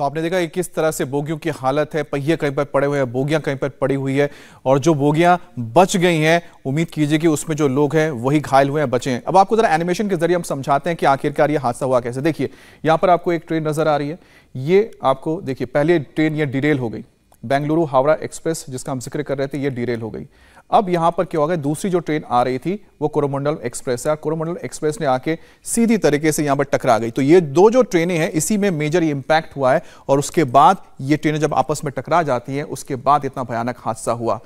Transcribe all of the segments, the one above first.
तो आपने देखा किस तरह से बोगियों की हालत है पहिए कहीं पर पड़े हुए हैं बोगियां कहीं पर पड़ी हुई है और जो बोगियां बच गई हैं उम्मीद कीजिए कि उसमें जो लोग हैं वही घायल हुए हैं बचे हैं अब आपको जरा एनिमेशन के जरिए हम समझाते हैं कि आखिरकार ये हादसा हुआ कैसे देखिए यहां पर आपको एक ट्रेन नजर आ रही है ये आपको देखिए पहले ट्रेन ये डिरेल हो गई बेंगलुरु हावड़ा एक्सप्रेस जिसका हम जिक्र कर रहे थे ये डीरेल हो गई अब यहां पर क्या हो गया दूसरी जो ट्रेन आ रही थी वो कोरोमंडल एक्सप्रेस है कोरोमंडल एक्सप्रेस ने आके सीधी तरीके से यहां पर टकरा गई तो ये दो जो ट्रेनें हैं इसी में मेजर इंपैक्ट हुआ है और उसके बाद ये ट्रेनें जब आपस में टकरा जाती हैं उसके बाद इतना भयानक हादसा हुआ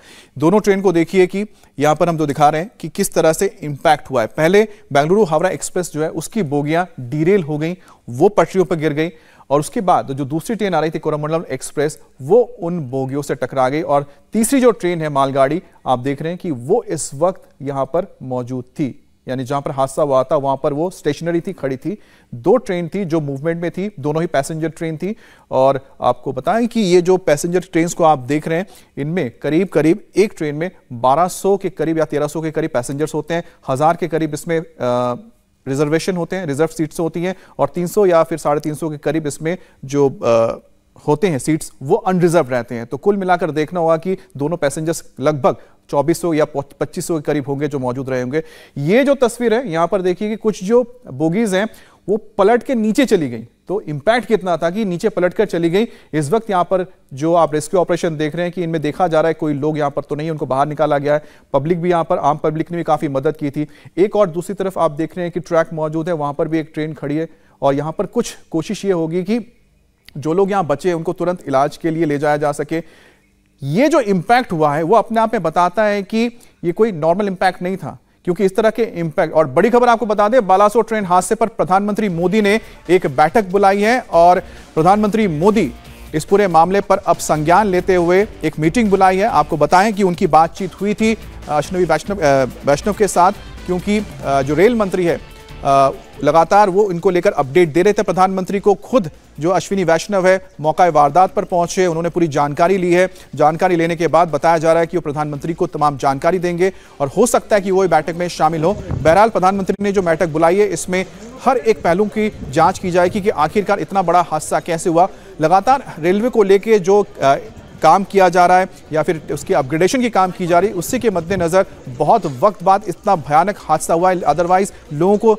दोनों ट्रेन को देखिए कि यहां पर हम जो तो दिखा रहे हैं कि किस तरह से इंपैक्ट हुआ है पहले बेंगलुरु हावड़ा एक्सप्रेस जो है उसकी बोगियां डीरेल हो गई वो पटरियों पर गिर गई और उसके बाद जो दूसरी ट्रेन आ रही थी कोरमंडलम एक्सप्रेस वो उन बोगियों से टकरा गई और तीसरी जो ट्रेन है मालगाड़ी आप देख रहे हैं कि वो इस वक्त यहां पर मौजूद थी यानी जहां पर हादसा हुआ था वहां पर वो स्टेशनरी थी खड़ी थी दो ट्रेन थी जो मूवमेंट में थी दोनों ही पैसेंजर ट्रेन थी और आपको बताएं कि ये जो पैसेंजर ट्रेन को आप देख रहे हैं इनमें करीब करीब एक ट्रेन में 1200 के करीब या 1300 के करीब पैसेंजर्स होते हैं हजार के करीब इसमें आ, रिजर्वेशन होते हैं रिजर्व सीट्स होती हैं और 300 या फिर साढ़े तीन के करीब इसमें जो आ, होते हैं सीट्स वो अनरिजर्व रहते हैं तो कुल मिलाकर देखना होगा कि दोनों पैसेंजर्स लगभग 2400 या 2500 के करीब होंगे जो मौजूद रहे होंगे ये जो तस्वीर है यहां पर देखिए कि कुछ जो बोगीज हैं वो पलट के नीचे चली गई तो इंपैक्ट कितना था कि नीचे पलटकर चली गई इस वक्त यहां पर जो आप रेस्क्यू ऑपरेशन देख रहे हैं कि इनमें देखा जा रहा है कोई लोग यहां पर तो नहीं उनको बाहर निकाला गया है पब्लिक भी यहां पर आम पब्लिक ने भी काफी मदद की थी एक और दूसरी तरफ आप देख रहे हैं कि ट्रैक मौजूद है वहां पर भी एक ट्रेन खड़ी है और यहां पर कुछ कोशिश ये होगी कि जो लोग यहां बचे उनको तुरंत इलाज के लिए ले जाया जा सके ये जो इम्पैक्ट हुआ है वो अपने आप में बताता है कि ये कोई नॉर्मल इम्पैक्ट नहीं था क्योंकि इस तरह के इंपैक्ट और बड़ी खबर आपको बता दें बालासोर ट्रेन हादसे पर प्रधानमंत्री मोदी ने एक बैठक बुलाई है और प्रधानमंत्री मोदी इस पूरे मामले पर अब संज्ञान लेते हुए एक मीटिंग बुलाई है आपको बताएं कि उनकी बातचीत हुई थी अश्नवी वैष्णव वैष्णव के साथ क्योंकि जो रेल मंत्री है लगातार वो इनको लेकर अपडेट दे रहे थे प्रधानमंत्री को खुद जो अश्विनी वैष्णव है मौका वारदात पर पहुंचे उन्होंने पूरी जानकारी ली है जानकारी लेने के बाद बताया जा रहा है कि वो प्रधानमंत्री को तमाम जानकारी देंगे और हो सकता है कि वो बैठक में शामिल हो बहरहाल प्रधानमंत्री ने जो बैठक बुलाई है इसमें हर एक पहलू की जांच की जाएगी कि आखिरकार इतना बड़ा हादसा कैसे हुआ लगातार रेलवे को लेकर जो काम किया जा रहा है या फिर उसकी अपग्रेडेशन की काम की जा रही है उससे के मद्देनज़र बहुत वक्त बाद इतना भयानक हादसा हुआ है अदरवाइज लोगों को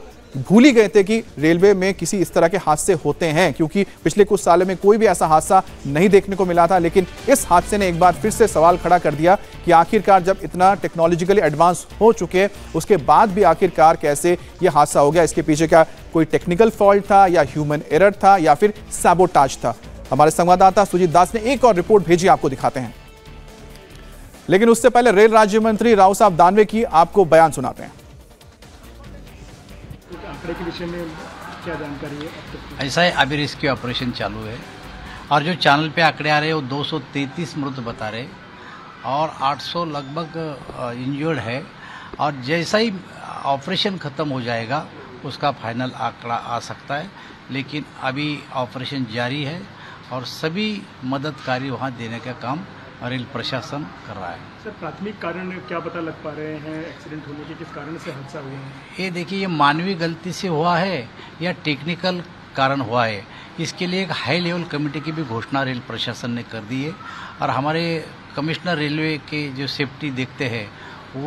भूल ही गए थे कि रेलवे में किसी इस तरह के हादसे होते हैं क्योंकि पिछले कुछ सालों में कोई भी ऐसा हादसा नहीं देखने को मिला था लेकिन इस हादसे ने एक बार फिर से सवाल खड़ा कर दिया कि आखिरकार जब इतना टेक्नोलॉजिकली एडवांस हो चुके हैं उसके बाद भी आखिरकार कैसे ये हादसा हो गया इसके पीछे क्या कोई टेक्निकल फॉल्ट था या ह्यूमन एरर था या फिर सैबोटाज था हमारे संवाददाता सुजीत दास ने एक और रिपोर्ट भेजी आपको दिखाते हैं लेकिन उससे पहले रेल राज्य मंत्री राव साहब दानवे की आपको बयान सुनाते हैं आंकड़े के विषय में क्या जानकारी है अब ऐसा है अभी रेस्क्यू ऑपरेशन चालू है और जो चैनल पे आंकड़े आ रहे हैं वो 233 मृत बता रहे और 800 लगभग इंजर्ड है और जैसा ही ऑपरेशन ख़त्म हो जाएगा उसका फाइनल आंकड़ा आ सकता है लेकिन अभी ऑपरेशन जारी है और सभी मददकारी वहाँ देने का काम रेल प्रशासन कर रहा है सर प्राथमिक कारण क्या पता लग पा रहे हैं एक्सीडेंट होने के किस कारण से हादसा हुआ है ये देखिए ये मानवीय गलती से हुआ है या टेक्निकल कारण हुआ है इसके लिए एक हाई लेवल कमेटी की भी घोषणा रेल प्रशासन ने कर दी है और हमारे कमिश्नर रेलवे के जो सेफ्टी देखते हैं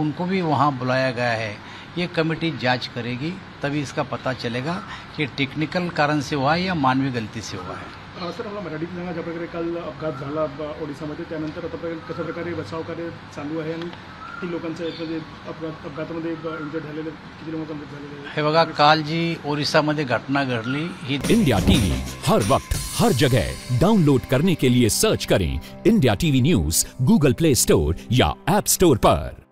उनको भी वहाँ बुलाया गया है ये कमेटी जांच करेगी तभी इसका पता चलेगा कि टेक्निकल कारण से हुआ है या मानवीय गलती से हुआ है सर मला मराठी संघा ज्या प्रकार काल अपघात ओडिशा ओडिसामध्ये त्यानंतर आता प्रकारे कशा प्रकार बचाव कार्य चालू है आणि किती लोकांचं म्हणजे इंजर्ड झालेले किती हे काल जी ओडिशा मध्य घटना घड़ी इंडिया टीवी हर वक्त हर जगह डाउनलोड करने के लिए सर्च करें India TV news Google Play Store या एप स्टोर पर